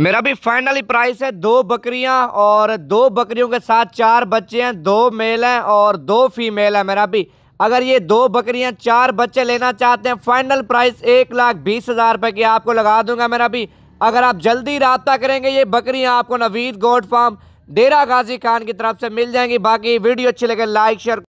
मेरा भी finally price है दो बकरियां और दो बकरियों के साथ चार बच्चे हैं दो मेल हैं और दो फीमेल हैं मेरा भी अगर ये दो बकरियां चार बच्चे लेना चाहते हैं फाइनल प्राइस एक लाख बीस हज़ार रुपये की आपको लगा दूंगा मेरा भी अगर आप जल्दी रबता करेंगे ये बकरियां आपको नवीद गोड फार्म डेरा गाजी खान की तरफ से मिल जाएंगी बाकी वीडियो अच्छी लगे लाइक शेयर